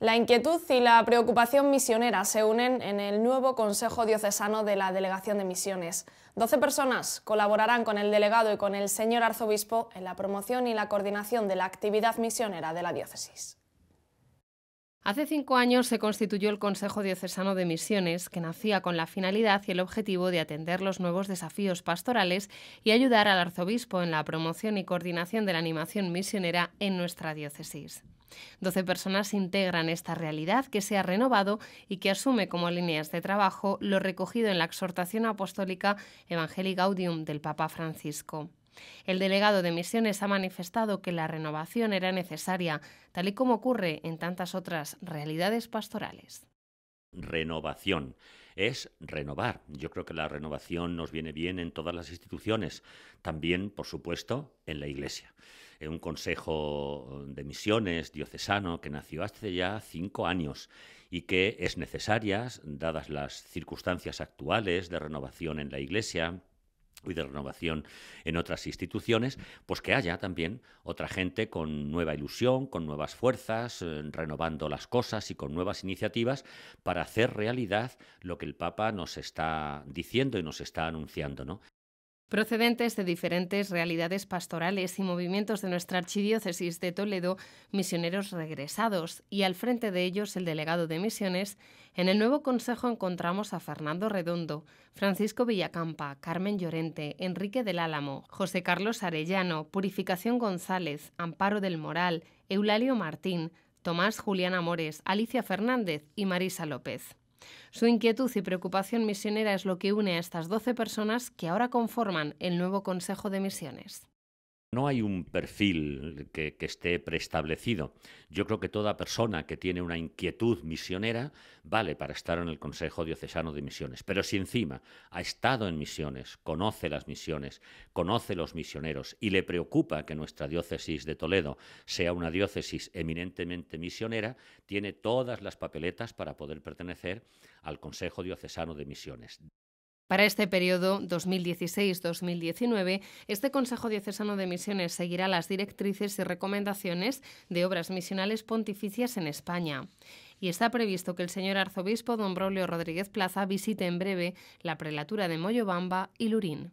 La inquietud y la preocupación misionera se unen en el nuevo Consejo Diocesano de la Delegación de Misiones. Doce personas colaborarán con el delegado y con el señor arzobispo en la promoción y la coordinación de la actividad misionera de la diócesis. Hace cinco años se constituyó el Consejo Diocesano de Misiones, que nacía con la finalidad y el objetivo de atender los nuevos desafíos pastorales y ayudar al arzobispo en la promoción y coordinación de la animación misionera en nuestra diócesis. Doce personas integran esta realidad que se ha renovado y que asume como líneas de trabajo lo recogido en la exhortación apostólica Evangelii Gaudium del Papa Francisco. El delegado de Misiones ha manifestado que la renovación era necesaria, tal y como ocurre en tantas otras realidades pastorales. Renovación es renovar. Yo creo que la renovación nos viene bien en todas las instituciones, también, por supuesto, en la Iglesia. En eh, un consejo de misiones diocesano que nació hace ya cinco años y que es necesaria, dadas las circunstancias actuales de renovación en la Iglesia, y de renovación en otras instituciones, pues que haya también otra gente con nueva ilusión, con nuevas fuerzas, eh, renovando las cosas y con nuevas iniciativas para hacer realidad lo que el Papa nos está diciendo y nos está anunciando, ¿no? procedentes de diferentes realidades pastorales y movimientos de nuestra archidiócesis de Toledo, misioneros regresados, y al frente de ellos el delegado de misiones, en el nuevo consejo encontramos a Fernando Redondo, Francisco Villacampa, Carmen Llorente, Enrique del Álamo, José Carlos Arellano, Purificación González, Amparo del Moral, Eulalio Martín, Tomás Julián Amores, Alicia Fernández y Marisa López. Su inquietud y preocupación misionera es lo que une a estas 12 personas que ahora conforman el nuevo Consejo de Misiones. No hay un perfil que, esté preestablecido. Yo creo que toda persona que tiene una inquietud misionera vale para estar en el Consejo Diocesano de Misiones. Pero si encima ha estado en misiones, conoce las misiones, conoce los misioneros y le preocupa que nuestra diócesis de Toledo sea una diócesis eminentemente misionera, tiene todas las papeletas para poder pertenecer al Consejo Diocesano de Misiones. Para este periodo 2016-2019, este Consejo Diocesano de Misiones seguirá las directrices y recomendaciones de obras misionales pontificias en España y está previsto que el señor arzobispo don Brolio Rodríguez Plaza visite en breve la prelatura de Moyobamba y Lurín.